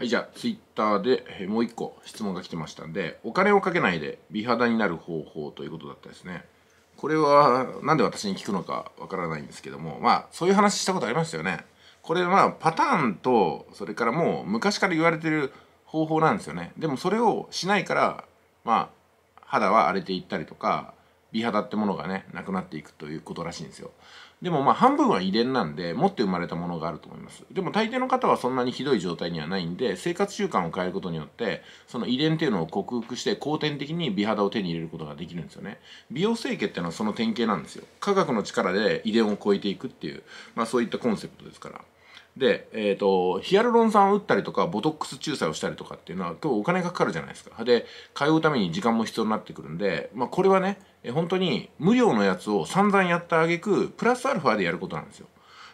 はい、じゃあ、ツイッターで、えもう一個質問が来てましたんで、お金をかけないで美肌になる方法ということだったですね。これは、なんで私に聞くのかわからないんですけども、まあ、そういう話したことありましたよね。これはパターンと、それからもう昔から言われてる方法なんですよね。でもそれをしないから、まあ、肌は荒れていったりとか、美肌ってものがねなくなっていくということらしいんですよでもまあ半分は遺伝なんで持って生まれたものがあると思いますでも大抵の方はそんなにひどい状態にはないんで生活習慣を変えることによってその遺伝っていうのを克服して後天的に美肌を手に入れることができるんですよね美容整形っていうのはその典型なんですよ科学の力で遺伝を超えていくっていうまあそういったコンセプトですからで、えーと、ヒアルロン酸を打ったりとかボトックス注射をしたりとかっていうのは今日お金がかかるじゃないですかで通うために時間も必要になってくるんで、まあ、これはね本当に無料のやつを散々やった挙句プラスアルファでやることなんですよ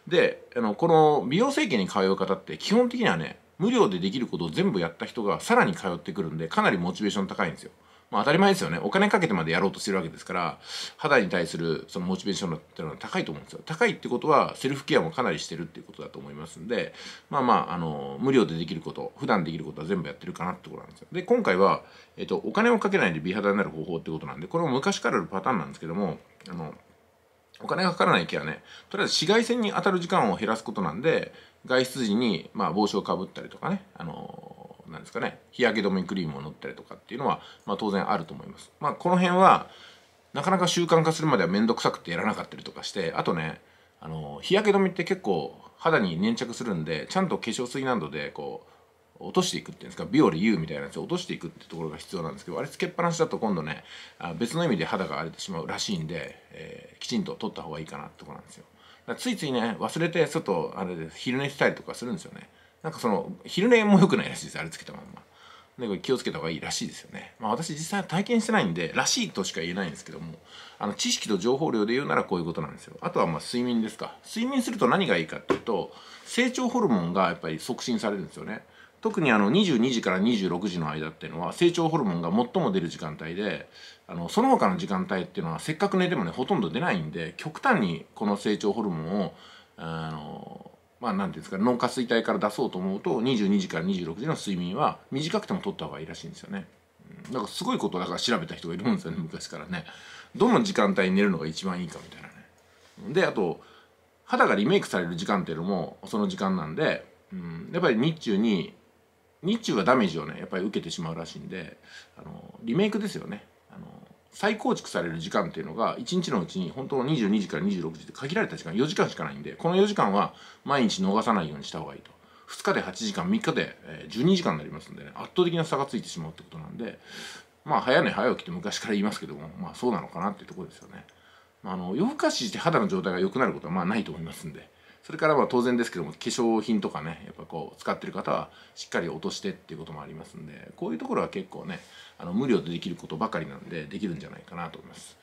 であのこの美容整形に通う方って基本的にはね無料でできることを全部やった人がさらに通ってくるんでかなりモチベーション高いんですよまあ、当たり前ですよねお金かけてまでやろうとしてるわけですから肌に対するそのモチベーションっていうのは高いと思うんですよ高いってことはセルフケアもかなりしてるっていうことだと思いますんでまあまああの無料でできること普段できることは全部やってるかなってことなんですよで今回は、えっと、お金をかけないで美肌になる方法ってことなんでこれも昔からあるパターンなんですけどもあのお金がかからないケアねとりあえず紫外線に当たる時間を減らすことなんで外出時に、まあ、帽子をかぶったりとかねあのなんですかね日焼け止めクリームを塗ったりとかっていうのは、まあ、当然あると思います。まあ、この辺はなかなか習慣化するまでは面倒くさくてやらなかったりとかしてあとねあの日焼け止めって結構肌に粘着するんでちゃんと化粧水などでこう落としていくっていうんですかビオレ U みたいなやつを落としていくってところが必要なんですけどあれつけっぱなしだと今度ね別の意味で肌が荒れてしまうらしいんで、えー、きちんと取った方がいいかなってとこなんですよ。ついついね忘れて外あれで昼寝したりとかするんですよね。なんかその昼寝も良くないらしいですあれつけたまんま。なん気をつけた方がいいらしいですよね。まあ私実際体験してないんで、らしいとしか言えないんですけども、あの知識と情報量で言うならこういうことなんですよ。あとはまあ睡眠ですか。睡眠すると何がいいかっていうと、成長ホルモンがやっぱり促進されるんですよね。特にあの22時から26時の間っていうのは成長ホルモンが最も出る時間帯であのその他の時間帯っていうのはせっかく寝てもねほとんど出ないんで極端にこの成長ホルモンをあのまあ、なんていうんですか脳下垂体から出そうと思うと22時から26時の睡眠は短くても取った方がいいらしいんですよね。だからすごいことだから調べた人がいるもんですよね昔からね。どの時間帯に寝るのが一番いいかみたいなね。であと肌がリメイクされる時間っていうのもその時間なんで、うん、やっぱり日中に日中はダメージをねやっぱり受けてしまうらしいんであのリメイクですよね再構築される時間っていうのが1日のうちに本当の22時から26時って限られた時間4時間しかないんでこの4時間は毎日逃さないようにした方がいいと2日で8時間3日で12時間になりますんでね圧倒的な差がついてしまうってことなんでまあ早寝早起きって昔から言いますけどもまあそうなのかなっていうとこですよねあの夜更かしして肌の状態が良くなることはまあないと思いますんでそれからまあ当然ですけども化粧品とかねやっぱこう使ってる方はしっかり落としてっていうこともありますんでこういうところは結構ねあの無料でできることばかりなんでできるんじゃないかなと思います。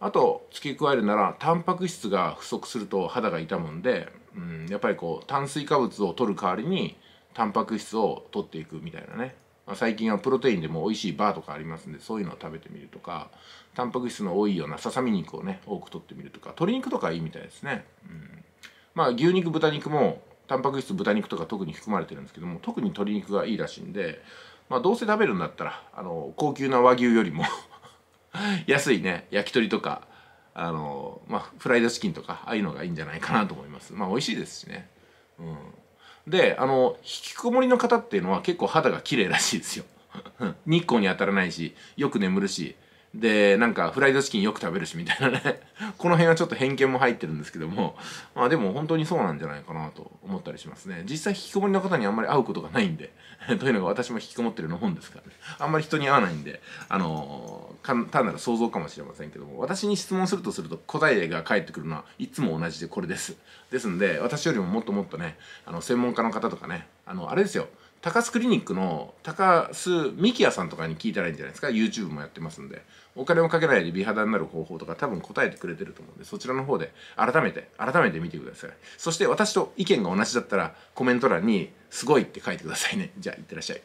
あと付け加えるならタンパク質が不足すると肌が痛むんで、うん、やっぱりこう炭水化物を取る代わりにタンパク質を取っていくみたいなね、まあ、最近はプロテインでも美味しいバーとかありますんでそういうのを食べてみるとかタンパク質の多いようなささみ肉をね多くとってみるとか鶏肉とかいいみたいですね。うんまあ、牛肉豚肉もタンパク質豚肉とか特に含まれてるんですけども特に鶏肉がいいらしいんで、まあ、どうせ食べるんだったらあの高級な和牛よりも 安いね焼き鳥とかあの、まあ、フライドチキンとかああいうのがいいんじゃないかなと思いますまあ美味しいですしね、うん、であの引きこもりの方っていうのは結構肌が綺麗らしいですよ 日光に当たらないしよく眠るしでなんかフライドチキンよく食べるしみたいなねこの辺はちょっと偏見も入ってるんですけどもまあでも本当にそうなんじゃないかなと思ったりしますね実際引きこもりの方にあんまり会うことがないんで というのが私も引きこもってるの本ですからねあんまり人に会わないんであのー、単なる想像かもしれませんけども私に質問するとすると答えが返ってくるのはいつも同じでこれですですんで私よりももっともっとねあの専門家の方とかねあのあれですよ高須クリニックの高須幹也さんとかに聞いたらいいんじゃないですか YouTube もやってますんでお金をかけないで美肌になる方法とか多分答えてくれてると思うんでそちらの方で改めて改めて見てくださいそして私と意見が同じだったらコメント欄に「すごい」って書いてくださいねじゃあいってらっしゃい